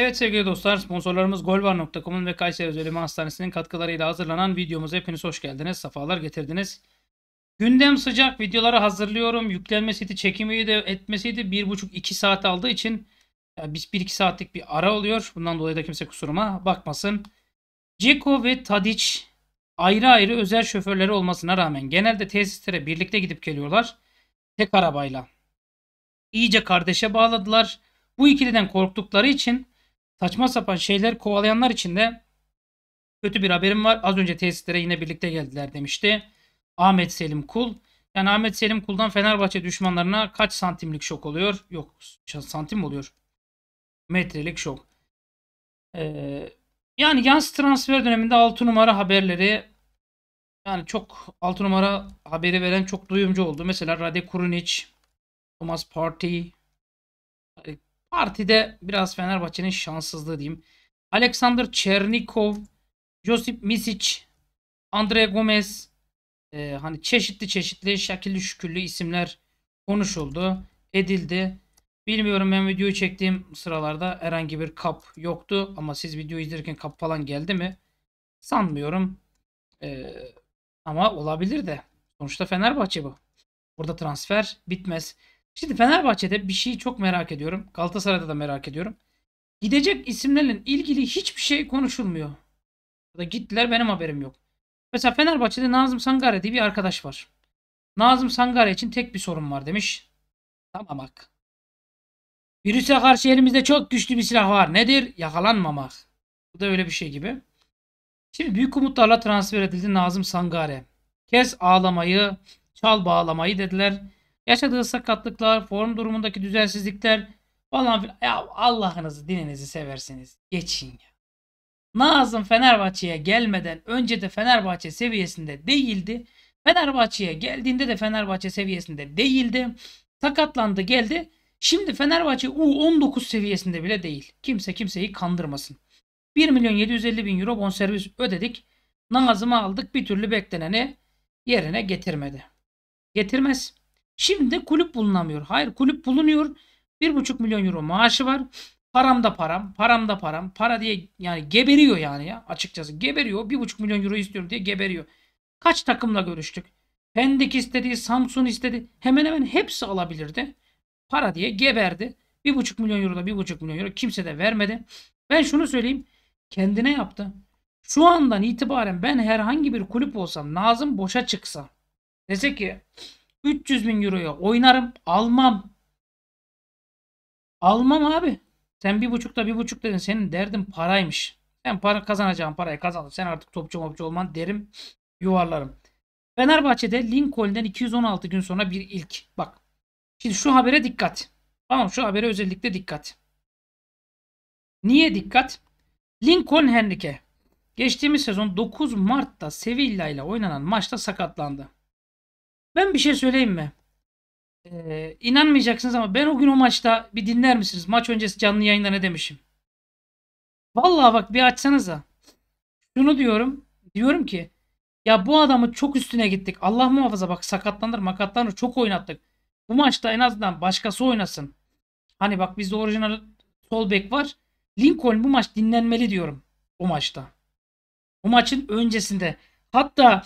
Evet sevgili dostlar sponsorlarımız golvar.com'un ve Kayseri Özelimi Hastanesi'nin katkılarıyla hazırlanan videomuza hepiniz hoş geldiniz. Safalar getirdiniz. Gündem sıcak videoları hazırlıyorum. Yüklenmesiydi, çekimi de etmesiydi. 1,5-2 saat aldığı için biz 1-2 saatlik bir ara oluyor. Bundan dolayı da kimse kusuruma bakmasın. Ceko ve Tadic ayrı ayrı özel şoförleri olmasına rağmen genelde tesislere birlikte gidip geliyorlar. Tek arabayla. İyice kardeşe bağladılar. Bu ikiliden korktukları için saçma sapan şeyler kovalayanlar için de kötü bir haberim var. Az önce tesislere yine birlikte geldiler demişti. Ahmet Selim Kul. Yani Ahmet Selim Kul'dan Fenerbahçe düşmanlarına kaç santimlik şok oluyor? Yok santim oluyor. Metrelik şok. Ee, yani yaz transfer döneminde 6 numara haberleri yani çok 6 numara haberi veren çok duyumcu oldu. Mesela Rade Kurunic, Thomas Partey, Partide biraz Fenerbahçe'nin şanssızlığı diyeyim. Alexander Chernikov, Josip Misic, Andre Gomez e, hani çeşitli çeşitli şekilli şükürlü isimler konuşuldu, edildi. Bilmiyorum ben videoyu çektiğim sıralarda herhangi bir kap yoktu ama siz video izlerken kap falan geldi mi? Sanmıyorum. E, ama olabilir de. Sonuçta Fenerbahçe bu. Burada transfer bitmez. Şimdi Fenerbahçe'de bir şeyi çok merak ediyorum. Galatasaray'da da merak ediyorum. Gidecek isimlerle ilgili hiçbir şey konuşulmuyor. Ya da gittiler benim haberim yok. Mesela Fenerbahçe'de Nazım Sangare diye bir arkadaş var. Nazım Sangare için tek bir sorun var demiş. Tamam bak. Virüse karşı elimizde çok güçlü bir silah var. Nedir? Yakalanmamak. Bu da öyle bir şey gibi. Şimdi büyük umutlarla transfer edildi Nazım Sangare. Kes ağlamayı, çal bağlamayı dediler. Yaşadığı sakatlıklar, form durumundaki düzensizlikler falan filan. Ya Allah'ınızı dininizi seversiniz. Geçin ya. Nazım Fenerbahçe'ye gelmeden önce de Fenerbahçe seviyesinde değildi. Fenerbahçe'ye geldiğinde de Fenerbahçe seviyesinde değildi. Sakatlandı geldi. Şimdi Fenerbahçe U19 seviyesinde bile değil. Kimse kimseyi kandırmasın. 1 milyon 750 bin euro bonservis ödedik. Nazım'ı aldık bir türlü bekleneni yerine getirmedi. Getirmez. Şimdi kulüp bulunamıyor. Hayır kulüp bulunuyor. 1,5 milyon euro maaşı var. Param da param, param da param. Para diye yani geberiyor yani ya açıkçası. Geberiyor. 1,5 milyon euro istiyorum diye geberiyor. Kaç takımla görüştük? Pendik istedi, Samsun istedi. Hemen hemen hepsi alabilirdi. Para diye geberdi. 1,5 milyon euro da 1,5 milyon euro kimse de vermedi. Ben şunu söyleyeyim. Kendine yaptı. Şu andan itibaren ben herhangi bir kulüp olsam Nazım boşa çıksa. Dese ki 300 bin euroya oynarım. Almam. Almam abi. Sen bir buçukta bir buçuk dedin. Senin derdin paraymış. ben para kazanacağım parayı kazandın. Sen artık topçu mopçu olman derim. Yuvarlarım. Fenerbahçe'de Lincoln'den 216 gün sonra bir ilk. Bak. Şimdi şu habere dikkat. Tamam şu habere özellikle dikkat. Niye dikkat? Lincoln Henrique geçtiğimiz sezon 9 Mart'ta Sevilla ile oynanan maçta sakatlandı. Ben bir şey söyleyeyim mi? Ee, inanmayacaksınız ama ben o gün o maçta bir dinler misiniz? Maç öncesi canlı yayında ne demişim? Vallahi bak bir açsanıza. Şunu diyorum. Diyorum ki ya bu adamı çok üstüne gittik. Allah muhafaza bak sakatlanır makatlanır çok oynattık. Bu maçta en azından başkası oynasın. Hani bak bizde orijinal sol bek var. Lincoln bu maç dinlenmeli diyorum o maçta. Bu maçın öncesinde. Hatta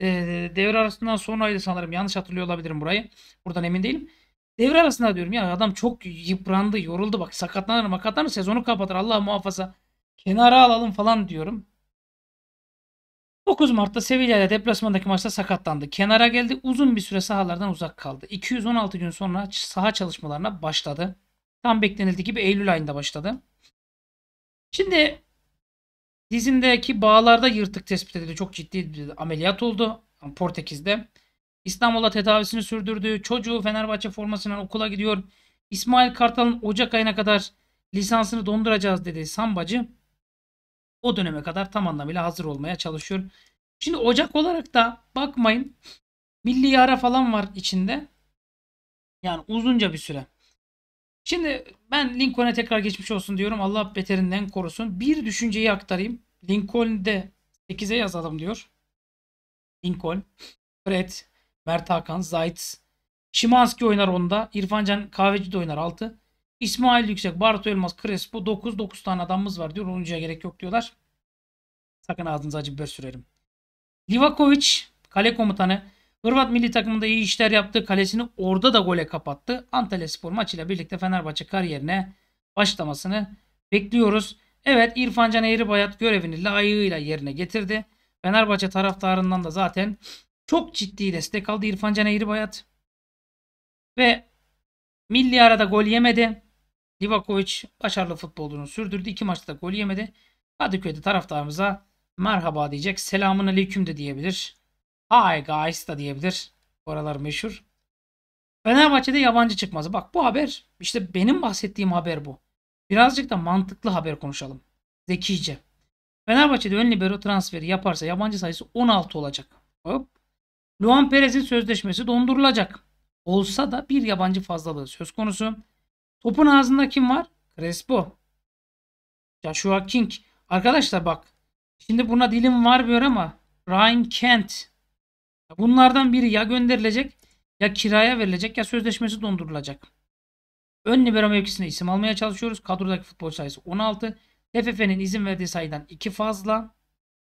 e, devre arasından sonraydı sanırım. Yanlış hatırlıyor olabilirim burayı. Buradan emin değilim. Devre arasında diyorum ya adam çok yıprandı, yoruldu. Bak sakatlanır makatlanır sezonu kapatır Allah muhafaza. Kenara alalım falan diyorum. 9 Mart'ta Sevilla ile deplasmandaki maçta sakatlandı. Kenara geldi uzun bir süre sahalardan uzak kaldı. 216 gün sonra saha çalışmalarına başladı. Tam beklenildiği gibi Eylül ayında başladı. Şimdi Dizindeki bağlarda yırtık tespit edildi. Çok ciddi bir ameliyat oldu Portekiz'de. İstanbul'da tedavisini sürdürdü. Çocuğu Fenerbahçe formasıyla okula gidiyor. İsmail Kartal'ın Ocak ayına kadar lisansını donduracağız dedi Sambacı. O döneme kadar tam anlamıyla hazır olmaya çalışıyor. Şimdi Ocak olarak da bakmayın milli yara falan var içinde. Yani uzunca bir süre. Şimdi ben Lincoln'e tekrar geçmiş olsun diyorum. Allah beterinden korusun. Bir düşünceyi aktarayım. Lincoln'de 8'e yazalım diyor. Lincoln, Fred, Mert Hakan, Zayt, Şimanski oynar onda. İrfancan Kahveci de oynar 6. İsmail Yüksek, Bartu Elmas, Crespo 9. 9 tane adamımız var diyor. Oyuncuya gerek yok diyorlar. Sakın ağzınıza acı bir sürerim. Livakovic kale komutanı. Hırvat milli takımında iyi işler yaptı. Kalesini orada da gole kapattı. Antalya Spor maçıyla birlikte Fenerbahçe kariyerine başlamasını bekliyoruz. Evet İrfan Can Eğribayat görevini layığıyla yerine getirdi. Fenerbahçe taraftarından da zaten çok ciddi destek aldı İrfan Can Eğribayat. Ve milli arada gol yemedi. Livakovic başarılı futbolunu sürdürdü. İki maçta gol yemedi. Kadıköy'de taraftarımıza merhaba diyecek. Selamun aleyküm de diyebilir. Hi guys da diyebilir. Oralar meşhur. Fenerbahçe'de yabancı çıkmazı. Bak bu haber işte benim bahsettiğim haber bu. Birazcık da mantıklı haber konuşalım. Zekice. Fenerbahçe'de ön libero transferi yaparsa yabancı sayısı 16 olacak. Hop. Luan Perez'in sözleşmesi dondurulacak. Olsa da bir yabancı fazlalığı söz konusu. Topun ağzında kim var? Crespo. Joshua King. Arkadaşlar bak. Şimdi buna dilim varmıyor ama Ryan Kent Bunlardan biri ya gönderilecek ya kiraya verilecek ya sözleşmesi dondurulacak. Ön libero mevkisine isim almaya çalışıyoruz. Kadrodaki futbol sayısı 16. TFF'nin izin verdiği sayıdan 2 fazla.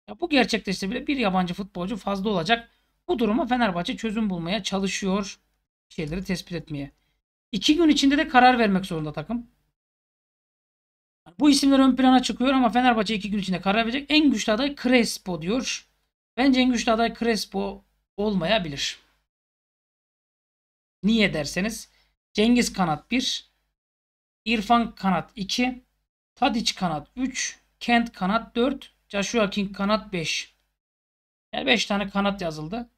Ya bu gerçekleşse bile bir yabancı futbolcu fazla olacak. Bu duruma Fenerbahçe çözüm bulmaya çalışıyor. Şeyleri tespit etmeye. İki gün içinde de karar vermek zorunda takım. Bu isimler ön plana çıkıyor ama Fenerbahçe iki gün içinde karar verecek. En güçlü aday Crespo diyor. Bence en güçlü aday Crespo olmayabilir. Niye derseniz Cengiz kanat 1, İrfan kanat 2, Tadiç kanat 3, Kent kanat 4, Joshua King kanat 5. Yani 5 tane kanat yazıldı.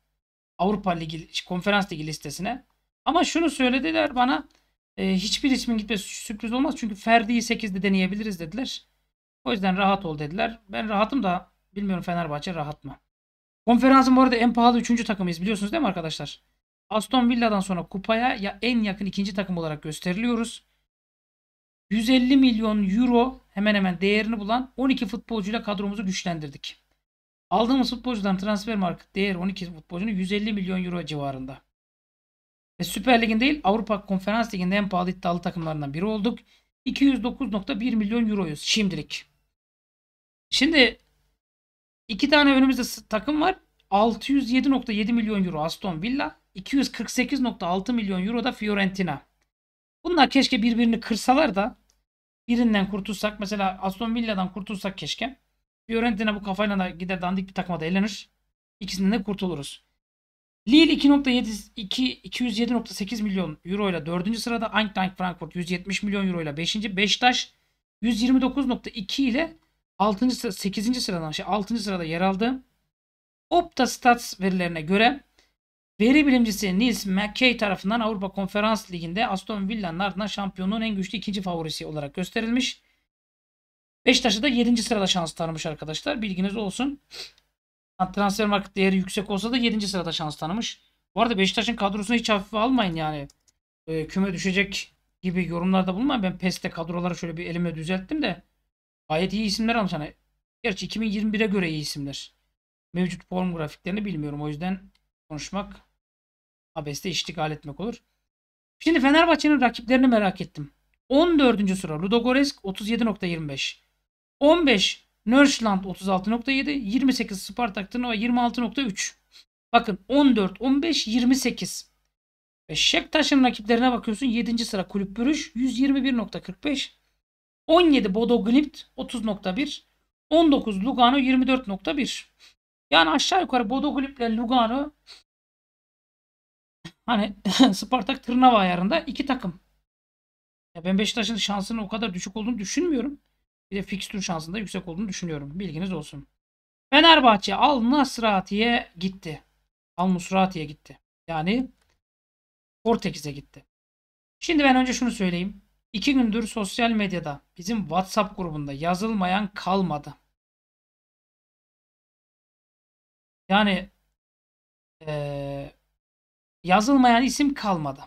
Avrupa Ligi konferans ligi listesine. Ama şunu söylediler bana e, hiçbir ismin gitmesi sürpriz olmaz. Çünkü Ferdi'yi 8'de deneyebiliriz dediler. O yüzden rahat ol dediler. Ben rahatım da bilmiyorum Fenerbahçe rahat mı? Konferansın bu arada en pahalı üçüncü takımıyız biliyorsunuz değil mi arkadaşlar? Aston Villa'dan sonra kupaya ya en yakın ikinci takım olarak gösteriliyoruz. 150 milyon euro hemen hemen değerini bulan 12 futbolcuyla kadromuzu güçlendirdik. Aldığımız futbolcudan transfer market değer 12 futbolcunun 150 milyon euro civarında. Ve Süper Lig'in değil Avrupa Konferans Ligi'nde en pahalı iddialı takımlarından biri olduk. 209.1 milyon euroyuz şimdilik. Şimdi İki tane önümüzde takım var. 607.7 milyon euro Aston Villa. 248.6 milyon euro da Fiorentina. Bunlar keşke birbirini kırsalar da birinden kurtulsak. Mesela Aston Villa'dan kurtulsak keşke. Fiorentina bu kafayla da gider dandik bir takıma da eğlenir. İkisinden de kurtuluruz. Lille 207.8 milyon euro ile 4. sırada. Eintracht Frankfurt 170 milyon euro ile 5. beştaş 129.2 ile 6. Sıra, 8. sıradan şey 6. sırada yer aldı. Optastats verilerine göre veri bilimcisi Nils McKay tarafından Avrupa Konferans Ligi'nde Aston Villa'nın ardından şampiyonluğun en güçlü ikinci favorisi olarak gösterilmiş. Beşiktaş'ı da 7. sırada şans tanımış arkadaşlar. Bilginiz olsun. Transfer market değeri yüksek olsa da 7. sırada şans tanımış. Bu arada Beşiktaş'ın kadrosunu hiç hafife almayın yani. E, küme düşecek gibi yorumlarda bulunmayın. Ben PES'te kadroları şöyle bir elime düzelttim de Gayet iyi isimler almış. Hani gerçi 2021'e göre iyi isimler. Mevcut form grafiklerini bilmiyorum. O yüzden konuşmak abeste iştigal etmek olur. Şimdi Fenerbahçe'nin rakiplerini merak ettim. 14. sıra Ludogorets 37.25. 15 Nörşland 36.7, 28 Spartak Tırnava 26.3. Bakın 14, 15, 28. Ve Şektaş'ın rakiplerine bakıyorsun. 7. sıra Kulüp Bürüş 121.45. 17 Bodo Glimt 30.1. 19 Lugano 24.1. Yani aşağı yukarı Bodo Glimt ile Lugano hani Spartak Tırnava ayarında iki takım. Ya ben Beşiktaş'ın şansının o kadar düşük olduğunu düşünmüyorum. Bir de fikstür şansında yüksek olduğunu düşünüyorum. Bilginiz olsun. Fenerbahçe Al Nasrati'ye gitti. Al Musrati'ye gitti. Yani Portekiz'e gitti. Şimdi ben önce şunu söyleyeyim. İki gündür sosyal medyada bizim WhatsApp grubunda yazılmayan kalmadı. Yani ee, yazılmayan isim kalmadı.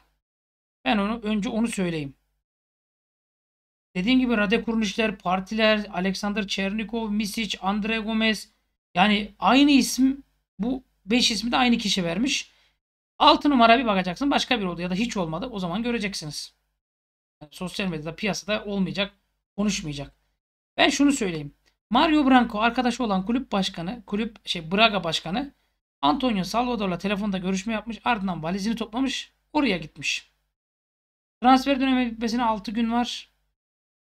Ben onu önce onu söyleyeyim. Dediğim gibi Rade Kurnişler, partiler, Alexander Çernikov, Misic, Andre Gomez yani aynı isim bu 5 ismi de aynı kişi vermiş. 6 numara bir bakacaksın başka bir oldu ya da hiç olmadı o zaman göreceksiniz sosyal medyada piyasada olmayacak, konuşmayacak. Ben şunu söyleyeyim. Mario Branco arkadaşı olan kulüp başkanı, kulüp şey Braga başkanı Antonio Salvador'la telefonda görüşme yapmış. Ardından valizini toplamış. Oraya gitmiş. Transfer dönemi bitmesine 6 gün var.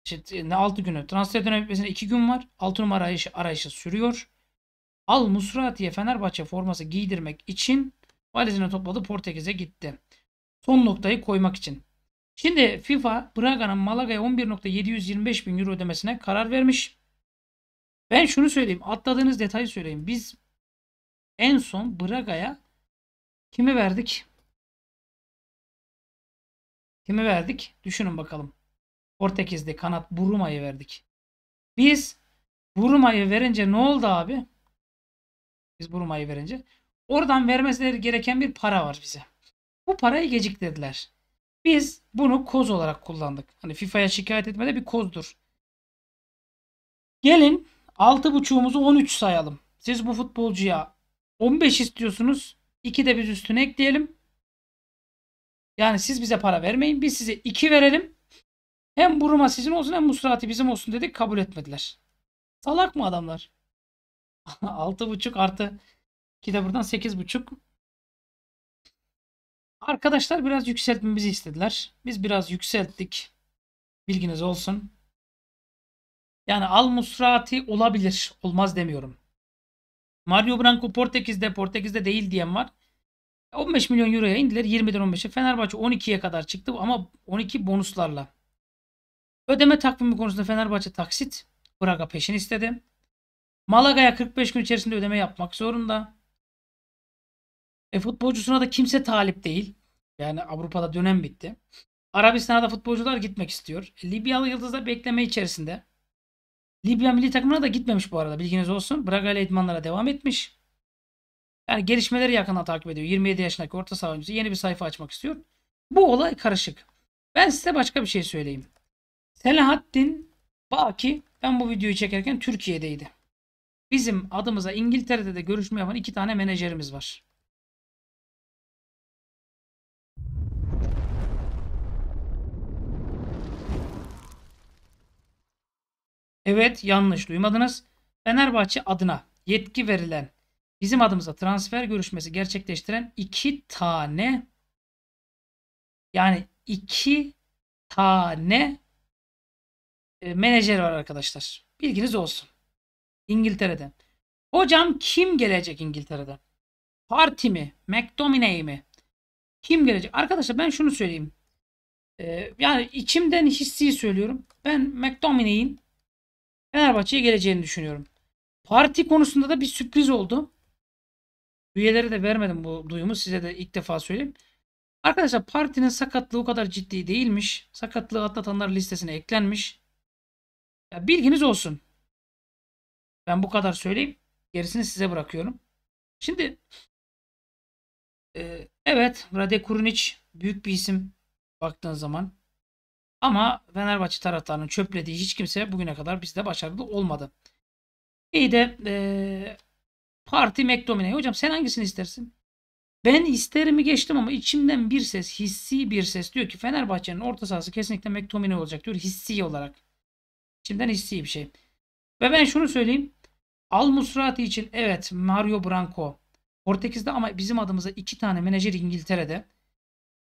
İşte ne 6 günü? Transfer dönemi bitmesine 2 gün var. 6 numara arayışı, arayışı sürüyor. Al Musrati'ye Fenerbahçe forması giydirmek için valizini topladı Portekiz'e gitti. Son noktayı koymak için. Şimdi FIFA Braga'nın Malaga'ya 11.725 bin euro ödemesine karar vermiş. Ben şunu söyleyeyim. Atladığınız detayı söyleyeyim. Biz en son Braga'ya kimi verdik? Kimi verdik? Düşünün bakalım. Portekiz'de kanat Buruma'yı verdik. Biz Buruma'yı verince ne oldu abi? Biz Buruma'yı verince. Oradan vermesi gereken bir para var bize. Bu parayı geciktirdiler. Biz bunu koz olarak kullandık. Hani FIFA'ya şikayet etmede bir kozdur. Gelin 6.5'umuzu 13 sayalım. Siz bu futbolcuya 15 istiyorsunuz. 2 de biz üstüne ekleyelim. Yani siz bize para vermeyin. Biz size 2 verelim. Hem Buruma sizin olsun hem Musrati bizim olsun dedik. Kabul etmediler. Salak mı adamlar? 6.5 artı 2 de buradan 8.5 Arkadaşlar biraz yükseltmemizi istediler. Biz biraz yükselttik. Bilginiz olsun. Yani Al Musrati olabilir. Olmaz demiyorum. Mario Branco Portekiz'de, Portekiz'de değil diyen var. 15 milyon euroya indiler. 20'den 15'e. Fenerbahçe 12'ye kadar çıktı ama 12 bonuslarla. Ödeme takvimi konusunda Fenerbahçe taksit. Braga peşin istedi. Malaga'ya 45 gün içerisinde ödeme yapmak zorunda. E futbolcusuna da kimse talip değil. Yani Avrupa'da dönem bitti. Arabistan'a futbolcular gitmek istiyor. E, Libyalı yıldızlar bekleme içerisinde. Libya milli takımına da gitmemiş bu arada bilginiz olsun. Braga ile idmanlara devam etmiş. Yani gelişmeleri yakından takip ediyor. 27 yaşındaki orta saha oyuncusu yeni bir sayfa açmak istiyor. Bu olay karışık. Ben size başka bir şey söyleyeyim. Selahattin Baki ben bu videoyu çekerken Türkiye'deydi. Bizim adımıza İngiltere'de de görüşme yapan iki tane menajerimiz var. Evet yanlış duymadınız. Fenerbahçe adına yetki verilen bizim adımıza transfer görüşmesi gerçekleştiren iki tane yani iki tane e, menajer var arkadaşlar. Bilginiz olsun. İngiltere'den. Hocam kim gelecek İngiltere'den? Parti mi? McDominay mi? Kim gelecek? Arkadaşlar ben şunu söyleyeyim. Ee, yani içimden hissi söylüyorum. Ben McDominay'in Fenerbahçe'ye geleceğini düşünüyorum. Parti konusunda da bir sürpriz oldu. Üyelere de vermedim bu duyumu. Size de ilk defa söyleyeyim. Arkadaşlar partinin sakatlığı o kadar ciddi değilmiş. Sakatlığı atlatanlar listesine eklenmiş. Ya bilginiz olsun. Ben bu kadar söyleyeyim. Gerisini size bırakıyorum. Şimdi e, evet Rade Kurunic büyük bir isim baktığın zaman. Ama Fenerbahçe taraftarının çöplediği hiç kimse bugüne kadar bizde başarılı olmadı. İyi de e, parti McDominay. Hocam sen hangisini istersin? Ben isterimi geçtim ama içimden bir ses, hissi bir ses diyor ki Fenerbahçe'nin orta sahası kesinlikle McTominay olacak diyor hissi olarak. İçimden hissi bir şey. Ve ben şunu söyleyeyim. Al Musrati için evet Mario Branco. Portekiz'de ama bizim adımıza iki tane menajer İngiltere'de.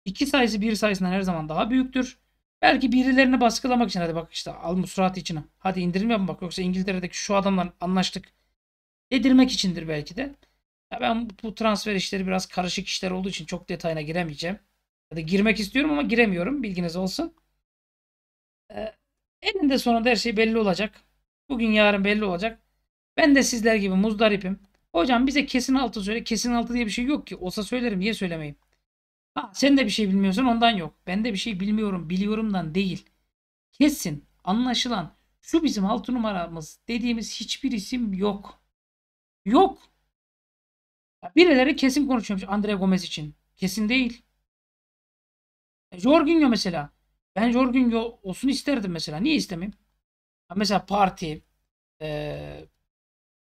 İki sayısı bir sayısından her zaman daha büyüktür. Belki birilerini baskılamak için hadi bak işte al Musrati için. Hadi indirim yapın bak yoksa İngiltere'deki şu adamla anlaştık. edirmek içindir belki de. Ya ben bu transfer işleri biraz karışık işler olduğu için çok detayına giremeyeceğim. Ya da girmek istiyorum ama giremiyorum bilginiz olsun. Ee, eninde sonunda her şey belli olacak. Bugün yarın belli olacak. Ben de sizler gibi muzdaripim. Hocam bize kesin altı söyle. Kesin altı diye bir şey yok ki. Olsa söylerim. Niye söylemeyeyim? Ha, sen de bir şey bilmiyorsun ondan yok. Ben de bir şey bilmiyorum biliyorumdan değil. Kesin anlaşılan şu bizim altı numaramız dediğimiz hiçbir isim yok. Yok. Birileri kesin konuşuyormuş Andre Gomez için. Kesin değil. E, Jorginho mesela. Ben Jorginho olsun isterdim mesela. Niye istemeyim? Mesela parti, e,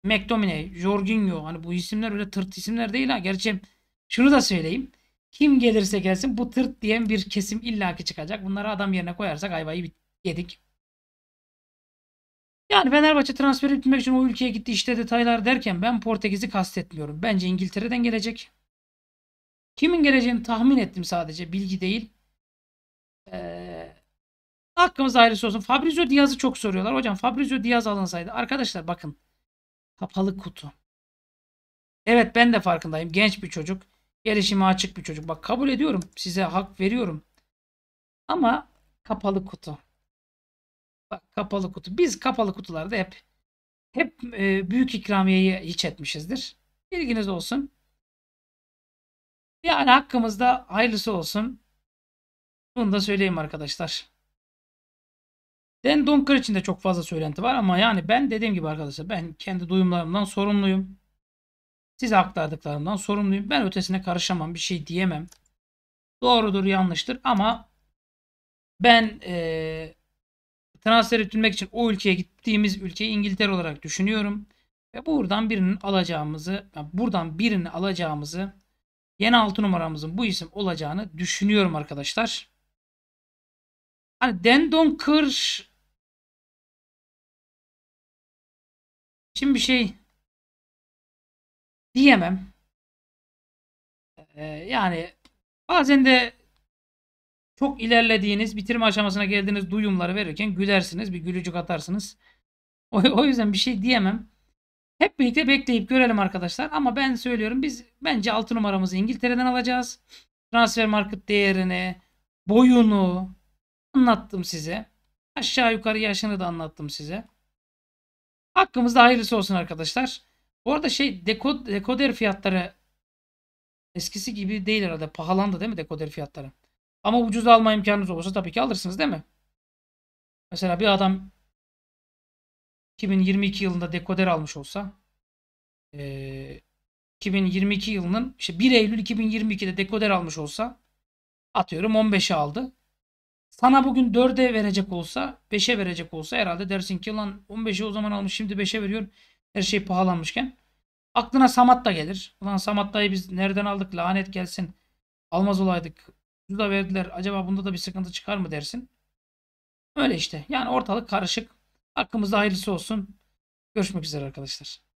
McDominay, Jorginho. Hani bu isimler öyle tırt isimler değil ha. Gerçi şunu da söyleyeyim. Kim gelirse gelsin bu tırt diyen bir kesim illaki çıkacak. Bunları adam yerine koyarsak ayvayı yedik. Yani Fenerbahçe transferi bitmek için o ülkeye gitti işte detaylar derken ben Portekiz'i kastetmiyorum. Bence İngiltere'den gelecek. Kimin geleceğini tahmin ettim sadece. Bilgi değil. Ee, hakkımız ayrısı olsun. Fabrizio Diaz'ı çok soruyorlar. Hocam Fabrizio Diaz alınsaydı. Arkadaşlar bakın. Kapalı kutu. Evet ben de farkındayım. Genç bir çocuk. Gelişime açık bir çocuk. Bak kabul ediyorum. Size hak veriyorum. Ama kapalı kutu. Bak kapalı kutu. Biz kapalı kutularda hep hep e, büyük ikramiyeyi hiç etmişizdir. İlginiz olsun. Yani hakkımızda hayırlısı olsun. Bunu da söyleyeyim arkadaşlar. Den Donker için de çok fazla söylenti var ama yani ben dediğim gibi arkadaşlar ben kendi duyumlarımdan sorumluyum. Size aktardıklarından sorumluyum. Ben ötesine karışamam. Bir şey diyemem. Doğrudur, yanlıştır ama ben e, transfer edilmek için o ülkeye gittiğimiz ülkeyi İngiltere olarak düşünüyorum. Ve buradan birinin alacağımızı, yani buradan birini alacağımızı yeni 6 numaramızın bu isim olacağını düşünüyorum arkadaşlar. Hani Dendon Kır için bir şey diyemem. Ee, yani bazen de çok ilerlediğiniz, bitirme aşamasına geldiğiniz duyumları verirken gülersiniz, bir gülücük atarsınız. O, o yüzden bir şey diyemem. Hep birlikte bekleyip görelim arkadaşlar. Ama ben söylüyorum biz bence 6 numaramızı İngiltere'den alacağız. Transfer market değerini, boyunu anlattım size. Aşağı yukarı yaşını da anlattım size. Hakkımızda hayırlısı olsun arkadaşlar. Bu arada şey dekod, dekoder fiyatları eskisi gibi değil herhalde. Pahalandı değil mi dekoder fiyatları? Ama ucuz alma imkanınız olursa tabii ki alırsınız değil mi? Mesela bir adam 2022 yılında dekoder almış olsa e, 2022 yılının işte 1 Eylül 2022'de dekoder almış olsa atıyorum 15'e aldı. Sana bugün 4'e verecek olsa 5'e verecek olsa herhalde dersin ki lan 15'e o zaman almış şimdi 5'e veriyorum. Her şey pahalanmışken. Aklına Samat da gelir. Ulan Samat biz nereden aldık lanet gelsin. Almaz olaydık. Bunu da verdiler. Acaba bunda da bir sıkıntı çıkar mı dersin. Öyle işte. Yani ortalık karışık. Hakkımızda hayırlısı olsun. Görüşmek üzere arkadaşlar.